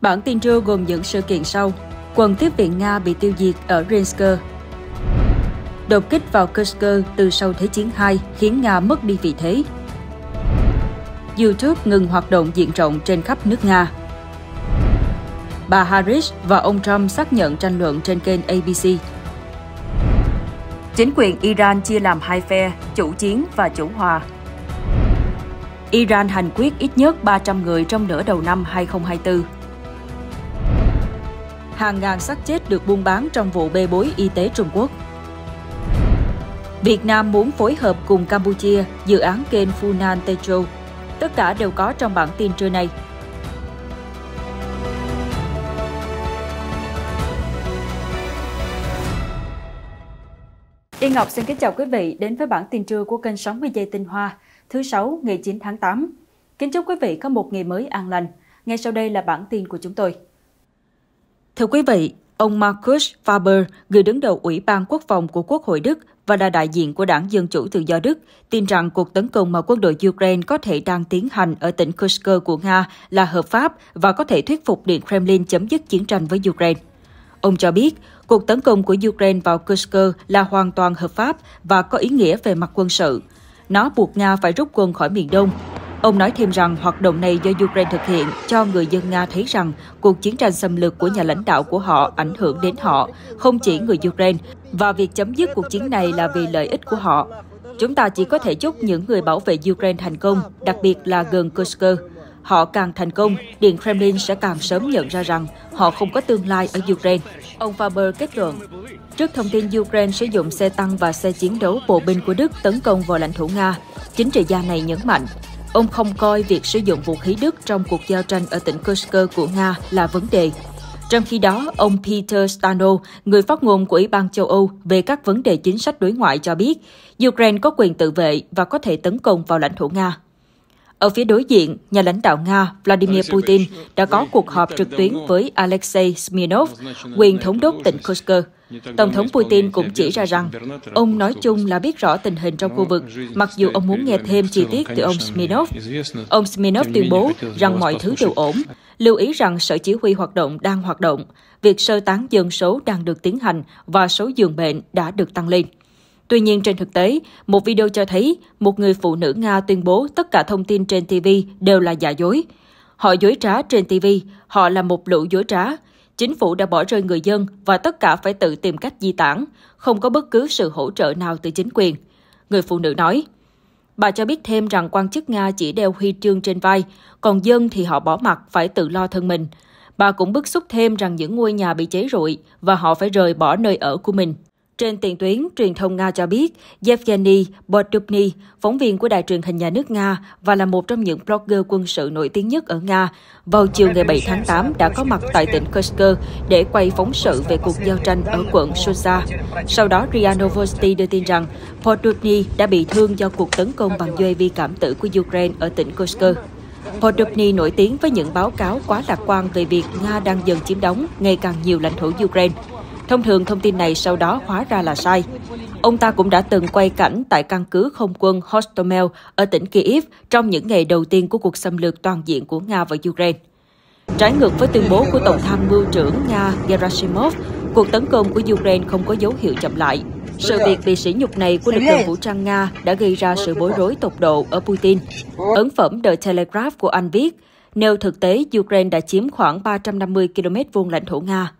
Bản tin trưa gồm những sự kiện sau. Quân tiếp viện Nga bị tiêu diệt ở Rinsk. Đột kích vào Kursk từ sau Thế chiến 2 khiến Nga mất đi vị thế. YouTube ngừng hoạt động diện rộng trên khắp nước Nga. Bà Harris và ông Trump xác nhận tranh luận trên kênh ABC. Chính quyền Iran chia làm hai phe, chủ chiến và chủ hòa. Iran hành quyết ít nhất 300 người trong nửa đầu năm 2024 hàng ngàn xác chết được buôn bán trong vụ bê bối y tế Trung Quốc. Việt Nam muốn phối hợp cùng Campuchia dự án kênh Funan Techo. Tất cả đều có trong bản tin trưa nay. Yên Ngọc xin kính chào quý vị đến với bản tin trưa của kênh 60 giây tinh hoa, thứ sáu ngày 9 tháng 8. Kính chúc quý vị có một ngày mới an lành. Ngay sau đây là bản tin của chúng tôi. Thưa quý vị, ông Markus Faber, người đứng đầu Ủy ban Quốc phòng của Quốc hội Đức và là đại diện của Đảng Dân Chủ Tự do Đức, tin rằng cuộc tấn công mà quân đội Ukraine có thể đang tiến hành ở tỉnh Kursk của Nga là hợp pháp và có thể thuyết phục Điện Kremlin chấm dứt chiến tranh với Ukraine. Ông cho biết, cuộc tấn công của Ukraine vào Kursk là hoàn toàn hợp pháp và có ý nghĩa về mặt quân sự. Nó buộc Nga phải rút quân khỏi miền Đông. Ông nói thêm rằng hoạt động này do Ukraine thực hiện cho người dân Nga thấy rằng cuộc chiến tranh xâm lược của nhà lãnh đạo của họ ảnh hưởng đến họ, không chỉ người Ukraine, và việc chấm dứt cuộc chiến này là vì lợi ích của họ. Chúng ta chỉ có thể chúc những người bảo vệ Ukraine thành công, đặc biệt là gần Kursk. Họ càng thành công, Điện Kremlin sẽ càng sớm nhận ra rằng họ không có tương lai ở Ukraine. Ông Faber kết luận, trước thông tin Ukraine sử dụng xe tăng và xe chiến đấu bộ binh của Đức tấn công vào lãnh thổ Nga, chính trị gia này nhấn mạnh Ông không coi việc sử dụng vũ khí Đức trong cuộc giao tranh ở tỉnh Kursk của Nga là vấn đề. Trong khi đó, ông Peter Stano, người phát ngôn của Ủy ban châu Âu về các vấn đề chính sách đối ngoại cho biết, Ukraine có quyền tự vệ và có thể tấn công vào lãnh thổ Nga. Ở phía đối diện, nhà lãnh đạo Nga Vladimir Putin đã có cuộc họp trực tuyến với Alexei Smirnov, quyền thống đốc tỉnh Kursk, Tổng thống Putin cũng chỉ ra rằng ông nói chung là biết rõ tình hình trong khu vực, mặc dù ông muốn nghe thêm chi tiết từ ông Smirnov. Ông Smirnov tuyên bố rằng mọi thứ đều ổn, lưu ý rằng sở chỉ huy hoạt động đang hoạt động, việc sơ tán dân số đang được tiến hành và số giường bệnh đã được tăng lên. Tuy nhiên, trên thực tế, một video cho thấy một người phụ nữ Nga tuyên bố tất cả thông tin trên TV đều là giả dối. Họ dối trá trên TV, họ là một lũ dối trá, chính phủ đã bỏ rơi người dân và tất cả phải tự tìm cách di tản, không có bất cứ sự hỗ trợ nào từ chính quyền. Người phụ nữ nói, Bà cho biết thêm rằng quan chức Nga chỉ đeo huy chương trên vai, còn dân thì họ bỏ mặt phải tự lo thân mình. Bà cũng bức xúc thêm rằng những ngôi nhà bị cháy rụi và họ phải rời bỏ nơi ở của mình trên tiền tuyến, truyền thông Nga cho biết Yevgeny Bodubny, phóng viên của đài truyền hình nhà nước Nga và là một trong những blogger quân sự nổi tiếng nhất ở Nga, vào chiều ngày 7 tháng 8 đã có mặt tại tỉnh Kursk để quay phóng sự về cuộc giao tranh ở quận Susa. Sau đó, RIA Novosti đưa tin rằng Podubny đã bị thương do cuộc tấn công bằng UAV cảm tử của Ukraine ở tỉnh Kursk. Podubny nổi tiếng với những báo cáo quá lạc quan về việc Nga đang dần chiếm đóng ngày càng nhiều lãnh thổ Ukraine. Thông thường thông tin này sau đó hóa ra là sai. Ông ta cũng đã từng quay cảnh tại căn cứ không quân Hostomel ở tỉnh Kiev trong những ngày đầu tiên của cuộc xâm lược toàn diện của Nga vào Ukraine. Trái ngược với tuyên bố của Tổng tham mưu trưởng Nga Gerasimov, cuộc tấn công của Ukraine không có dấu hiệu chậm lại. Sự việc bị sỉ nhục này của lực lượng vũ trang Nga đã gây ra sự bối rối tột độ ở Putin. Ấn phẩm The Telegraph của Anh viết, nêu thực tế Ukraine đã chiếm khoảng 350 km vuông lãnh thổ Nga.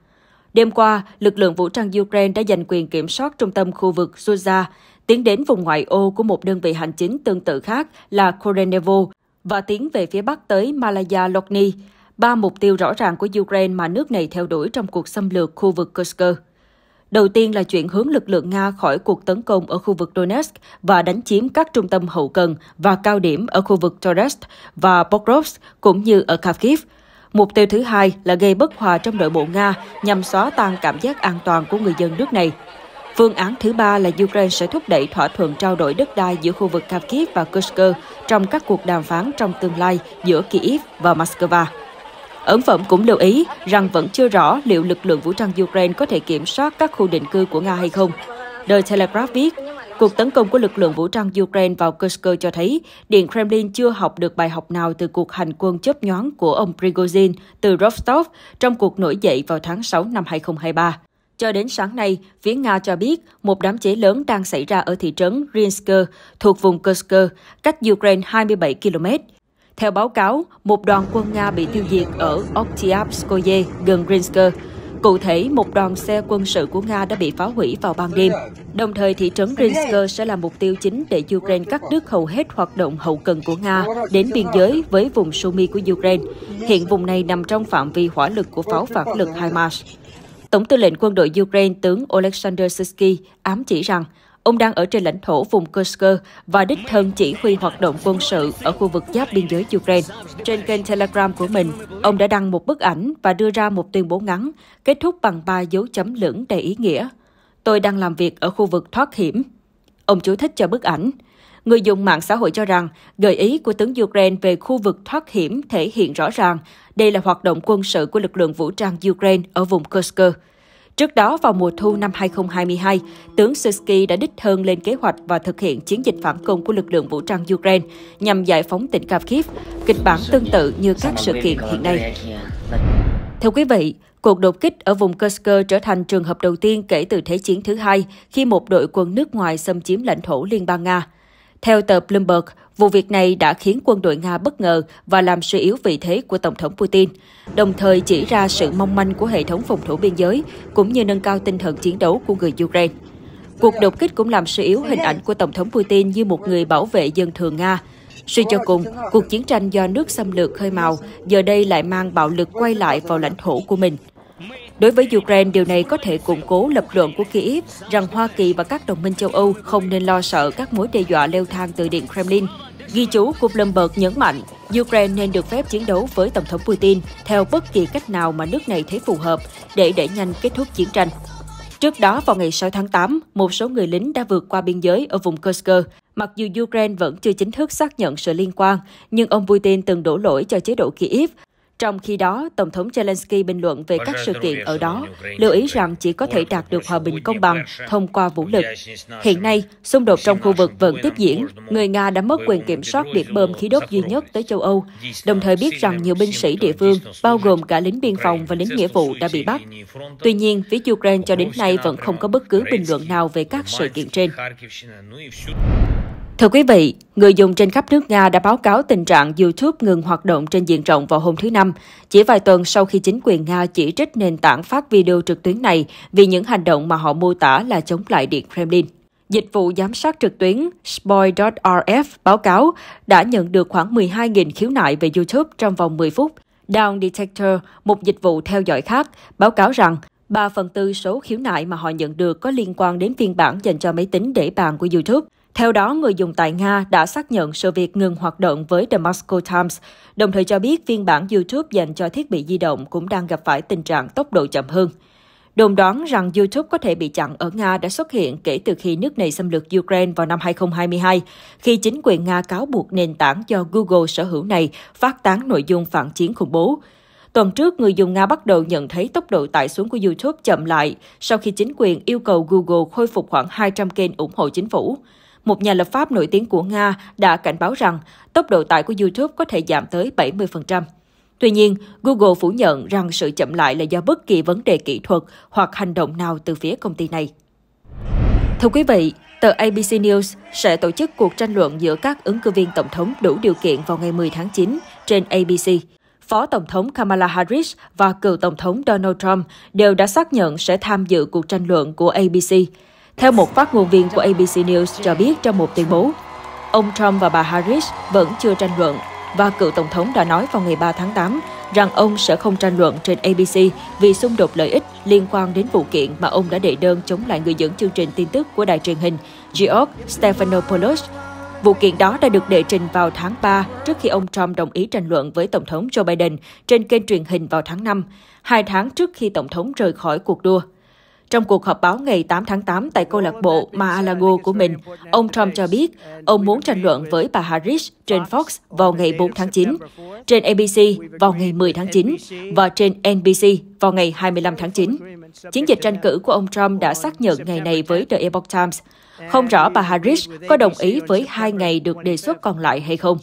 Đêm qua, lực lượng vũ trang Ukraine đã giành quyền kiểm soát trung tâm khu vực Suza, tiến đến vùng ngoại ô của một đơn vị hành chính tương tự khác là Korenevo và tiến về phía bắc tới Malaya Logny, ba mục tiêu rõ ràng của Ukraine mà nước này theo đuổi trong cuộc xâm lược khu vực Kursk. Đầu tiên là chuyển hướng lực lượng Nga khỏi cuộc tấn công ở khu vực Donetsk và đánh chiếm các trung tâm hậu cần và cao điểm ở khu vực Torest và Pokrovsk cũng như ở Kharkiv – Mục tiêu thứ hai là gây bất hòa trong nội bộ Nga nhằm xóa tan cảm giác an toàn của người dân nước này. Phương án thứ ba là Ukraine sẽ thúc đẩy thỏa thuận trao đổi đất đai giữa khu vực Kharkiv và Kursk trong các cuộc đàm phán trong tương lai giữa Kyiv và Moscow. Ấn phẩm cũng lưu ý rằng vẫn chưa rõ liệu lực lượng vũ trang Ukraine có thể kiểm soát các khu định cư của Nga hay không. The Telegraph viết, Cuộc tấn công của lực lượng vũ trang Ukraine vào Kursk cho thấy Điện Kremlin chưa học được bài học nào từ cuộc hành quân chớp nhoáng của ông Prigozhin từ Rostov trong cuộc nổi dậy vào tháng 6 năm 2023. Cho đến sáng nay, phía Nga cho biết một đám cháy lớn đang xảy ra ở thị trấn Rinsk thuộc vùng Kursk, cách Ukraine 27 km. Theo báo cáo, một đoàn quân Nga bị tiêu diệt ở Oktyabskoye gần Rinsk, Cụ thể, một đoàn xe quân sự của Nga đã bị phá hủy vào ban đêm. Đồng thời, thị trấn Rinsk sẽ là mục tiêu chính để Ukraine cắt đứt hầu hết hoạt động hậu cần của Nga đến biên giới với vùng Sumi của Ukraine. Hiện vùng này nằm trong phạm vi hỏa lực của pháo phản lực HIMARS. Tổng tư lệnh quân đội Ukraine tướng Oleksandr Sisky ám chỉ rằng Ông đang ở trên lãnh thổ vùng Kursk và đích thân chỉ huy hoạt động quân sự ở khu vực giáp biên giới Ukraine. Trên kênh Telegram của mình, ông đã đăng một bức ảnh và đưa ra một tuyên bố ngắn, kết thúc bằng ba dấu chấm lửng đầy ý nghĩa. Tôi đang làm việc ở khu vực thoát hiểm. Ông chú thích cho bức ảnh. Người dùng mạng xã hội cho rằng, gợi ý của tướng Ukraine về khu vực thoát hiểm thể hiện rõ ràng đây là hoạt động quân sự của lực lượng vũ trang Ukraine ở vùng Kursk Trước đó, vào mùa thu năm 2022, tướng Suski đã đích thân lên kế hoạch và thực hiện chiến dịch phản công của lực lượng vũ trang Ukraine nhằm giải phóng tỉnh Kharkiv, kịch bản tương tự như các sự kiện hiện nay. Thưa quý vị, cuộc đột kích ở vùng Kursk trở thành trường hợp đầu tiên kể từ Thế chiến thứ hai khi một đội quân nước ngoài xâm chiếm lãnh thổ Liên bang Nga. Theo tờ Bloomberg, Vụ việc này đã khiến quân đội Nga bất ngờ và làm suy yếu vị thế của Tổng thống Putin, đồng thời chỉ ra sự mong manh của hệ thống phòng thủ biên giới, cũng như nâng cao tinh thần chiến đấu của người Ukraine. Cuộc đột kích cũng làm suy yếu hình ảnh của Tổng thống Putin như một người bảo vệ dân thường Nga. Suy cho cùng, cuộc chiến tranh do nước xâm lược khơi màu giờ đây lại mang bạo lực quay lại vào lãnh thổ của mình. Đối với Ukraine, điều này có thể củng cố lập luận của Kyiv rằng Hoa Kỳ và các đồng minh châu Âu không nên lo sợ các mối đe dọa leo thang từ Điện Kremlin. Ghi chú của Bloomberg nhấn mạnh, Ukraine nên được phép chiến đấu với Tổng thống Putin theo bất kỳ cách nào mà nước này thấy phù hợp để đẩy nhanh kết thúc chiến tranh. Trước đó, vào ngày 6 tháng 8, một số người lính đã vượt qua biên giới ở vùng Kursk. Mặc dù Ukraine vẫn chưa chính thức xác nhận sự liên quan, nhưng ông Putin từng đổ lỗi cho chế độ Kyiv trong khi đó, Tổng thống Zelensky bình luận về các sự kiện ở đó, lưu ý rằng chỉ có thể đạt được hòa bình công bằng thông qua vũ lực. Hiện nay, xung đột trong khu vực vẫn tiếp diễn. Người Nga đã mất quyền kiểm soát điểm bơm khí đốt duy nhất tới châu Âu, đồng thời biết rằng nhiều binh sĩ địa phương, bao gồm cả lính biên phòng và lính nghĩa vụ đã bị bắt. Tuy nhiên, phía Ukraine cho đến nay vẫn không có bất cứ bình luận nào về các sự kiện trên. Thưa quý vị, người dùng trên khắp nước Nga đã báo cáo tình trạng YouTube ngừng hoạt động trên diện rộng vào hôm thứ Năm, chỉ vài tuần sau khi chính quyền Nga chỉ trích nền tảng phát video trực tuyến này vì những hành động mà họ mô tả là chống lại Điện Kremlin. Dịch vụ giám sát trực tuyến Spoil. rf báo cáo đã nhận được khoảng 12.000 khiếu nại về YouTube trong vòng 10 phút. Down Detector, một dịch vụ theo dõi khác, báo cáo rằng 3 phần tư số khiếu nại mà họ nhận được có liên quan đến phiên bản dành cho máy tính để bàn của YouTube. Theo đó, người dùng tại Nga đã xác nhận sự việc ngừng hoạt động với The Moscow Times, đồng thời cho biết phiên bản YouTube dành cho thiết bị di động cũng đang gặp phải tình trạng tốc độ chậm hơn. Đồn đoán rằng YouTube có thể bị chặn ở Nga đã xuất hiện kể từ khi nước này xâm lược Ukraine vào năm 2022, khi chính quyền Nga cáo buộc nền tảng do Google sở hữu này phát tán nội dung phản chiến khủng bố. Tuần trước, người dùng Nga bắt đầu nhận thấy tốc độ tải xuống của YouTube chậm lại sau khi chính quyền yêu cầu Google khôi phục khoảng 200 kênh ủng hộ chính phủ một nhà lập pháp nổi tiếng của Nga đã cảnh báo rằng tốc độ tải của YouTube có thể giảm tới 70%. Tuy nhiên, Google phủ nhận rằng sự chậm lại là do bất kỳ vấn đề kỹ thuật hoặc hành động nào từ phía công ty này. Thưa quý vị, tờ ABC News sẽ tổ chức cuộc tranh luận giữa các ứng cử viên tổng thống đủ điều kiện vào ngày 10 tháng 9 trên ABC. Phó Tổng thống Kamala Harris và cựu Tổng thống Donald Trump đều đã xác nhận sẽ tham dự cuộc tranh luận của ABC. Theo một phát ngôn viên của ABC News cho biết trong một tuyên bố, ông Trump và bà Harris vẫn chưa tranh luận và cựu Tổng thống đã nói vào ngày 3 tháng 8 rằng ông sẽ không tranh luận trên ABC vì xung đột lợi ích liên quan đến vụ kiện mà ông đã đệ đơn chống lại người dẫn chương trình tin tức của đài truyền hình George Stephanopoulos. Vụ kiện đó đã được đệ trình vào tháng 3 trước khi ông Trump đồng ý tranh luận với Tổng thống Joe Biden trên kênh truyền hình vào tháng 5, hai tháng trước khi Tổng thống rời khỏi cuộc đua. Trong cuộc họp báo ngày 8 tháng 8 tại câu lạc bộ Mar-a-Lago của mình, ông Trump cho biết ông muốn tranh luận với bà Harris trên Fox vào ngày 4 tháng 9, trên ABC vào ngày 10 tháng 9 và trên NBC vào ngày 25 tháng 9. Chiến dịch tranh cử của ông Trump đã xác nhận ngày này với The Epoch Times. Không rõ bà Harris có đồng ý với hai ngày được đề xuất còn lại hay không.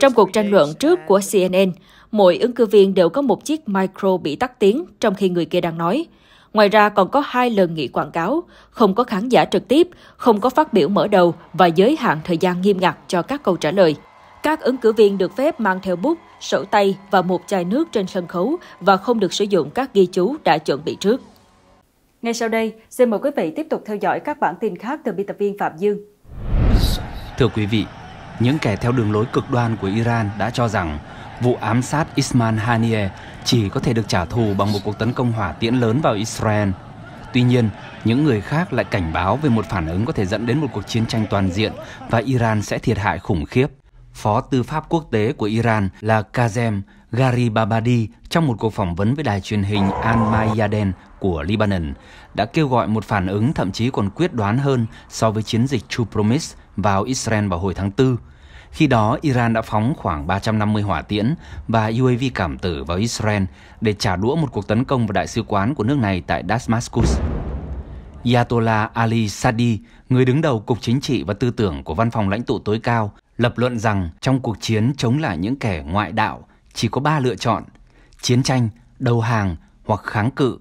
Trong cuộc tranh luận trước của CNN, mỗi ứng cử viên đều có một chiếc micro bị tắt tiếng trong khi người kia đang nói. Ngoài ra còn có hai lần nghỉ quảng cáo, không có khán giả trực tiếp, không có phát biểu mở đầu và giới hạn thời gian nghiêm ngặt cho các câu trả lời. Các ứng cử viên được phép mang theo bút, sổ tay và một chai nước trên sân khấu và không được sử dụng các ghi chú đã chuẩn bị trước. Ngay sau đây, xin mời quý vị tiếp tục theo dõi các bản tin khác từ biên tập viên Phạm Dương. Thưa quý vị, những kẻ theo đường lối cực đoan của Iran đã cho rằng vụ ám sát Ismail Haniyeh chỉ có thể được trả thù bằng một cuộc tấn công hỏa tiễn lớn vào Israel. Tuy nhiên, những người khác lại cảnh báo về một phản ứng có thể dẫn đến một cuộc chiến tranh toàn diện và Iran sẽ thiệt hại khủng khiếp. Phó Tư pháp Quốc tế của Iran là Kazem Garibabadi trong một cuộc phỏng vấn với đài truyền hình Al Mayaden của Lebanon đã kêu gọi một phản ứng thậm chí còn quyết đoán hơn so với chiến dịch True Promise vào Israel vào hồi tháng 4 khi đó, Iran đã phóng khoảng 350 hỏa tiễn và UAV cảm tử vào Israel để trả đũa một cuộc tấn công vào đại sứ quán của nước này tại Damascus. Yatola Ali Sadi, người đứng đầu Cục Chính trị và Tư tưởng của Văn phòng lãnh tụ tối cao, lập luận rằng trong cuộc chiến chống lại những kẻ ngoại đạo chỉ có ba lựa chọn, chiến tranh, đầu hàng hoặc kháng cự.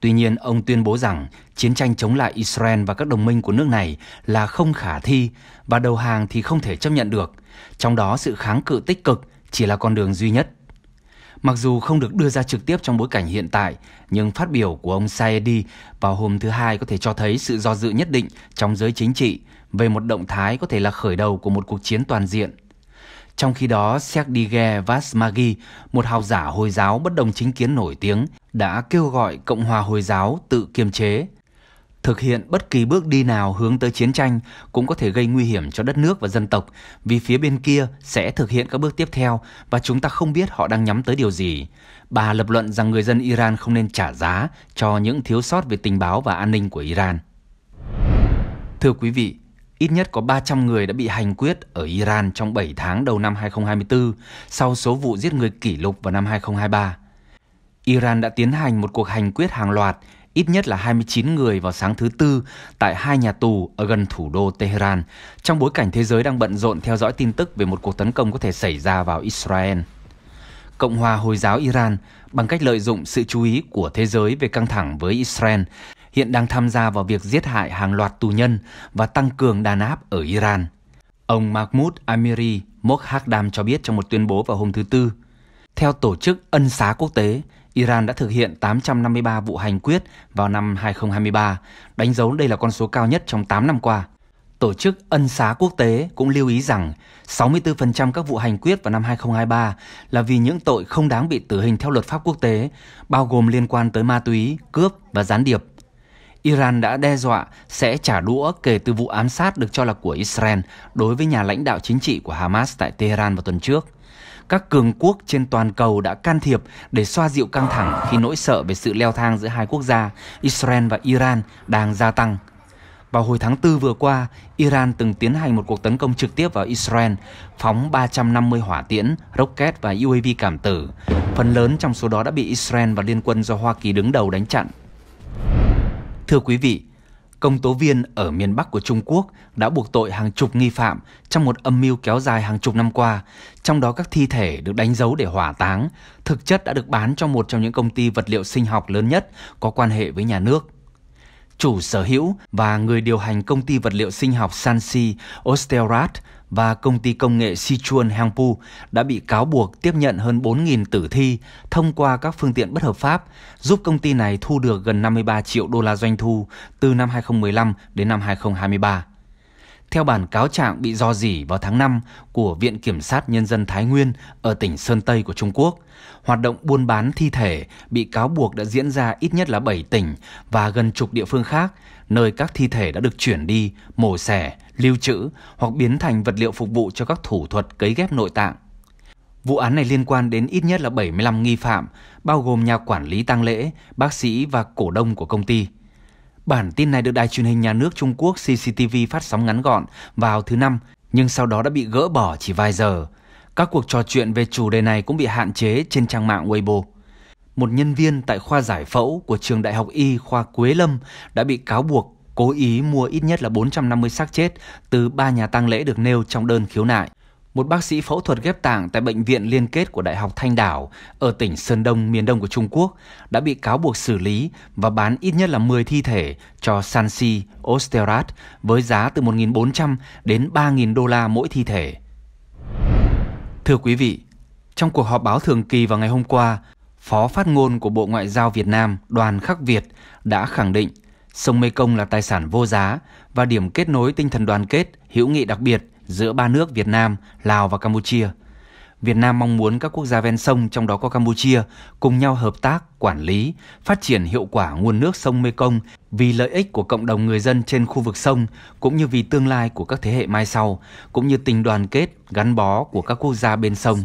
Tuy nhiên, ông tuyên bố rằng chiến tranh chống lại Israel và các đồng minh của nước này là không khả thi và đầu hàng thì không thể chấp nhận được. Trong đó sự kháng cự tích cực chỉ là con đường duy nhất. Mặc dù không được đưa ra trực tiếp trong bối cảnh hiện tại, nhưng phát biểu của ông Saedi vào hôm thứ Hai có thể cho thấy sự do dự nhất định trong giới chính trị về một động thái có thể là khởi đầu của một cuộc chiến toàn diện. Trong khi đó, Serdige Vasmagi, một học giả Hồi giáo bất đồng chính kiến nổi tiếng, đã kêu gọi Cộng hòa Hồi giáo tự kiềm chế thực hiện bất kỳ bước đi nào hướng tới chiến tranh cũng có thể gây nguy hiểm cho đất nước và dân tộc vì phía bên kia sẽ thực hiện các bước tiếp theo và chúng ta không biết họ đang nhắm tới điều gì. Bà lập luận rằng người dân Iran không nên trả giá cho những thiếu sót về tình báo và an ninh của Iran. Thưa quý vị, ít nhất có 300 người đã bị hành quyết ở Iran trong 7 tháng đầu năm 2024 sau số vụ giết người kỷ lục vào năm 2023. Iran đã tiến hành một cuộc hành quyết hàng loạt ít nhất là 29 người vào sáng thứ Tư tại hai nhà tù ở gần thủ đô Tehran, trong bối cảnh thế giới đang bận rộn theo dõi tin tức về một cuộc tấn công có thể xảy ra vào Israel. Cộng hòa Hồi giáo Iran, bằng cách lợi dụng sự chú ý của thế giới về căng thẳng với Israel, hiện đang tham gia vào việc giết hại hàng loạt tù nhân và tăng cường đàn áp ở Iran. Ông Mahmoud Amiri Mokhdam cho biết trong một tuyên bố vào hôm thứ Tư, theo Tổ chức Ân xá Quốc tế, Iran đã thực hiện 853 vụ hành quyết vào năm 2023, đánh dấu đây là con số cao nhất trong 8 năm qua. Tổ chức Ân xá quốc tế cũng lưu ý rằng 64% các vụ hành quyết vào năm 2023 là vì những tội không đáng bị tử hình theo luật pháp quốc tế, bao gồm liên quan tới ma túy, cướp và gián điệp. Iran đã đe dọa sẽ trả đũa kể từ vụ ám sát được cho là của Israel đối với nhà lãnh đạo chính trị của Hamas tại Tehran vào tuần trước – các cường quốc trên toàn cầu đã can thiệp để xoa dịu căng thẳng khi nỗi sợ về sự leo thang giữa hai quốc gia Israel và Iran đang gia tăng. Vào hồi tháng 4 vừa qua, Iran từng tiến hành một cuộc tấn công trực tiếp vào Israel, phóng 350 hỏa tiễn, rocket và UAV cảm tử. Phần lớn trong số đó đã bị Israel và liên quân do Hoa Kỳ đứng đầu đánh chặn. Thưa quý vị, công tố viên ở miền Bắc của Trung Quốc đã buộc tội hàng chục nghi phạm trong một âm mưu kéo dài hàng chục năm qua, trong đó các thi thể được đánh dấu để hỏa táng, thực chất đã được bán cho một trong những công ty vật liệu sinh học lớn nhất có quan hệ với nhà nước. Chủ sở hữu và người điều hành công ty vật liệu sinh học Sanxi Osterrat và công ty công nghệ Sichuan Hangpu đã bị cáo buộc tiếp nhận hơn 4.000 tử thi thông qua các phương tiện bất hợp pháp, giúp công ty này thu được gần 53 triệu đô la doanh thu từ năm 2015 đến năm 2023 theo bản cáo trạng bị do dỉ vào tháng 5 của Viện Kiểm sát Nhân dân Thái Nguyên ở tỉnh Sơn Tây của Trung Quốc. Hoạt động buôn bán thi thể bị cáo buộc đã diễn ra ít nhất là 7 tỉnh và gần chục địa phương khác, nơi các thi thể đã được chuyển đi, mổ xẻ, lưu trữ hoặc biến thành vật liệu phục vụ cho các thủ thuật cấy ghép nội tạng. Vụ án này liên quan đến ít nhất là 75 nghi phạm, bao gồm nhà quản lý tang lễ, bác sĩ và cổ đông của công ty. Bản tin này được Đài truyền hình nhà nước Trung Quốc CCTV phát sóng ngắn gọn vào thứ Năm, nhưng sau đó đã bị gỡ bỏ chỉ vài giờ. Các cuộc trò chuyện về chủ đề này cũng bị hạn chế trên trang mạng Weibo. Một nhân viên tại khoa giải phẫu của trường Đại học Y khoa Quế Lâm đã bị cáo buộc cố ý mua ít nhất là 450 xác chết từ ba nhà tang lễ được nêu trong đơn khiếu nại một bác sĩ phẫu thuật ghép tạng tại bệnh viện liên kết của Đại học Thanh Đảo ở tỉnh Sơn Đông, miền đông của Trung Quốc đã bị cáo buộc xử lý và bán ít nhất là 10 thi thể cho Sanxi Osterat với giá từ 1.400 đến 3.000 đô la mỗi thi thể. Thưa quý vị, trong cuộc họp báo thường kỳ vào ngày hôm qua, Phó phát ngôn của Bộ Ngoại giao Việt Nam Đoàn Khắc Việt đã khẳng định sông Mê Công là tài sản vô giá và điểm kết nối tinh thần đoàn kết, hữu nghị đặc biệt – giữa ba nước Việt Nam, Lào và Campuchia. Việt Nam mong muốn các quốc gia ven sông trong đó có Campuchia cùng nhau hợp tác, quản lý, phát triển hiệu quả nguồn nước sông Mekong vì lợi ích của cộng đồng người dân trên khu vực sông cũng như vì tương lai của các thế hệ mai sau, cũng như tình đoàn kết, gắn bó của các quốc gia bên sông.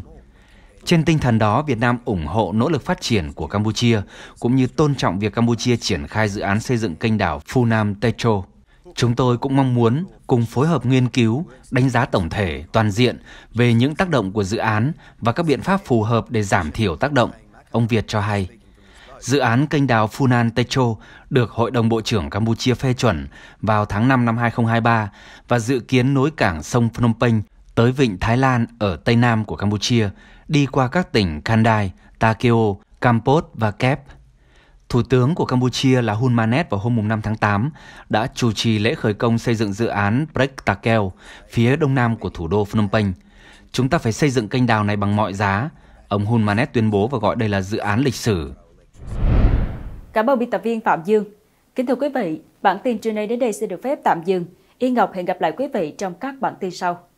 Trên tinh thần đó, Việt Nam ủng hộ nỗ lực phát triển của Campuchia cũng như tôn trọng việc Campuchia triển khai dự án xây dựng kênh đảo Phunam Techo. Chúng tôi cũng mong muốn cùng phối hợp nghiên cứu, đánh giá tổng thể, toàn diện về những tác động của dự án và các biện pháp phù hợp để giảm thiểu tác động, ông Việt cho hay. Dự án kênh đào Funan Techo được Hội đồng Bộ trưởng Campuchia phê chuẩn vào tháng 5 năm 2023 và dự kiến nối cảng sông Phnom Penh tới vịnh Thái Lan ở Tây Nam của Campuchia, đi qua các tỉnh Kandai, Takeo, Kampot và Kep Thủ tướng của Campuchia là Hun Manet vào hôm 5 tháng 8 đã chủ trì lễ khởi công xây dựng dự án Prek Takel phía đông nam của thủ đô Phnom Penh. Chúng ta phải xây dựng kênh đào này bằng mọi giá, ông Hun Manet tuyên bố và gọi đây là dự án lịch sử. Cảm ơn biên tập viên Phạm Dương. Kính thưa quý vị, bản tin trưa nay đến đây xin được phép tạm dừng. Yên Ngọc hẹn gặp lại quý vị trong các bản tin sau.